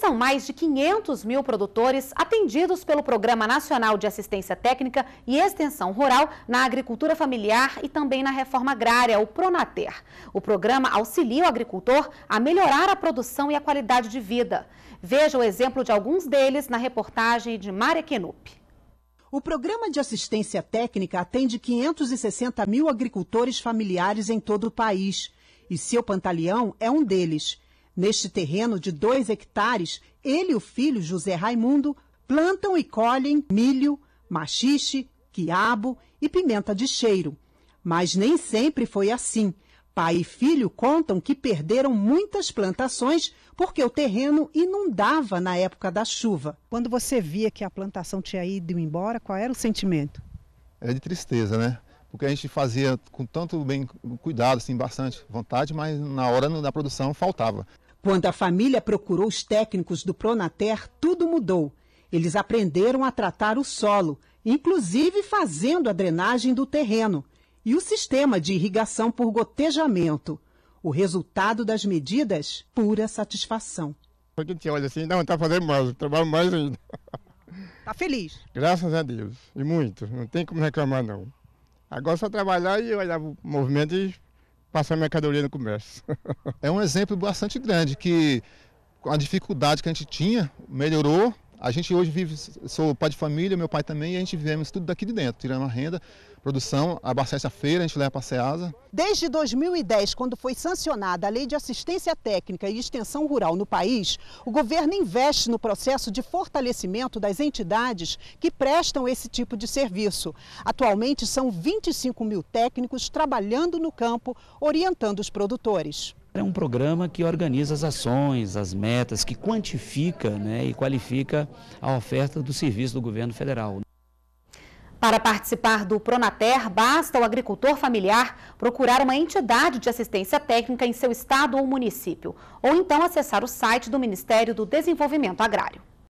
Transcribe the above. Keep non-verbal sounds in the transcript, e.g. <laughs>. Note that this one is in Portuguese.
são mais de 500 mil produtores atendidos pelo Programa Nacional de Assistência Técnica e Extensão Rural na Agricultura Familiar e também na Reforma Agrária, o Pronater. O programa auxilia o agricultor a melhorar a produção e a qualidade de vida. Veja o exemplo de alguns deles na reportagem de Maria Kenup. O Programa de Assistência Técnica atende 560 mil agricultores familiares em todo o país. E seu Pantaleão é um deles. Neste terreno de dois hectares, ele e o filho José Raimundo plantam e colhem milho, machixe, quiabo e pimenta de cheiro. Mas nem sempre foi assim. Pai e filho contam que perderam muitas plantações porque o terreno inundava na época da chuva. Quando você via que a plantação tinha ido embora, qual era o sentimento? Era de tristeza, né? Porque a gente fazia com tanto bem cuidado, assim, bastante vontade, mas na hora da produção faltava. Quando a família procurou os técnicos do Pronater, tudo mudou. Eles aprenderam a tratar o solo, inclusive fazendo a drenagem do terreno, e o sistema de irrigação por gotejamento. O resultado das medidas, pura satisfação. A gente olha assim, não, está fazendo mais, trabalho mais ainda. Está <laughs> feliz? Graças a Deus, e muito, não tem como reclamar não. Agora é só trabalhar e olhar o movimento e passar mercadoria no comércio. é um exemplo bastante grande que a dificuldade que a gente tinha melhorou a gente hoje vive, sou pai de família, meu pai também, e a gente vivemos tudo daqui de dentro, tirando a renda, produção, abastece a feira, a gente leva para a SEASA. Desde 2010, quando foi sancionada a Lei de Assistência Técnica e Extensão Rural no país, o governo investe no processo de fortalecimento das entidades que prestam esse tipo de serviço. Atualmente, são 25 mil técnicos trabalhando no campo, orientando os produtores. É um programa que organiza as ações, as metas, que quantifica né, e qualifica a oferta do serviço do governo federal. Para participar do Pronater, basta o agricultor familiar procurar uma entidade de assistência técnica em seu estado ou município, ou então acessar o site do Ministério do Desenvolvimento Agrário.